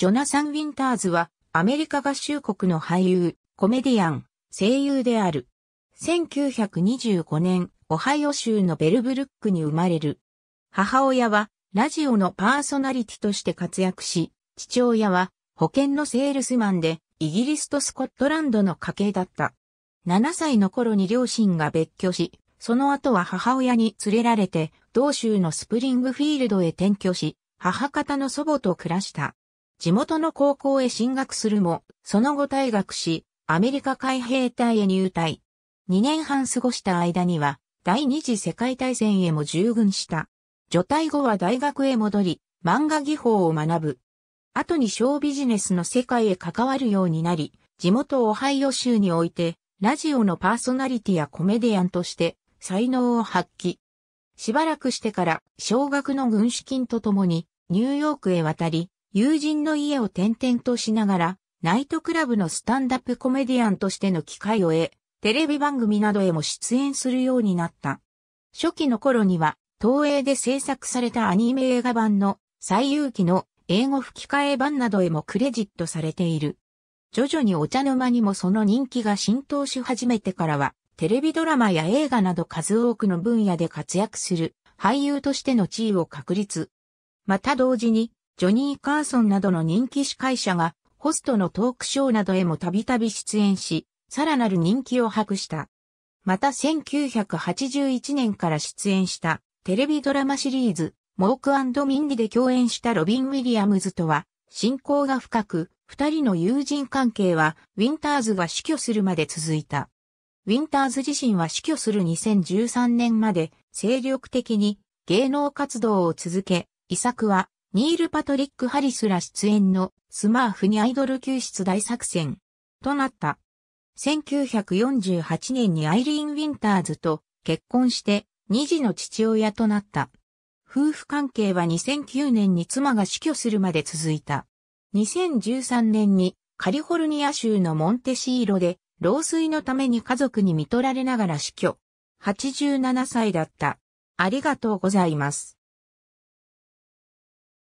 ジョナサン・ウィンターズは、アメリカ合衆国の俳優、コメディアン、声優である。1925年、オハイオ州のベルブルックに生まれる。母親は、ラジオのパーソナリティとして活躍し、父親は、保険のセールスマンで、イギリスとスコットランドの家系だった。7歳の頃に両親が別居し、その後は母親に連れられて、同州のスプリングフィールドへ転居し、母方の祖母と暮らした。地元の高校へ進学するも、その後退学し、アメリカ海兵隊へ入隊。2年半過ごした間には、第二次世界大戦へも従軍した。除隊後は大学へ戻り、漫画技法を学ぶ。後に小ビジネスの世界へ関わるようになり、地元オハイオ州において、ラジオのパーソナリティやコメディアンとして、才能を発揮。しばらくしてから、小額の軍資金とともに、ニューヨークへ渡り、友人の家を転々としながら、ナイトクラブのスタンダップコメディアンとしての機会を得、テレビ番組などへも出演するようになった。初期の頃には、東映で制作されたアニメ映画版の最遊記の英語吹き替え版などへもクレジットされている。徐々にお茶の間にもその人気が浸透し始めてからは、テレビドラマや映画など数多くの分野で活躍する俳優としての地位を確立。また同時にジョニー・カーソンなどの人気司会者が、ホストのトークショーなどへもたびたび出演し、さらなる人気を博した。また1981年から出演したテレビドラマシリーズ、モークミンディで共演したロビン・ウィリアムズとは、親交が深く、二人の友人関係は、ウィンターズが死去するまで続いた。ウィンターズ自身は死去する2013年まで精力的に芸能活動を続け、遺作はニール・パトリック・ハリスら出演のスマーフにアイドル救出大作戦となった。1948年にアイリーン・ウィンターズと結婚して2児の父親となった。夫婦関係は2009年に妻が死去するまで続いた。2013年にカリフォルニア州のモンテシーロで老衰のために家族に見取られながら死去。87歳だった。ありがとうございます。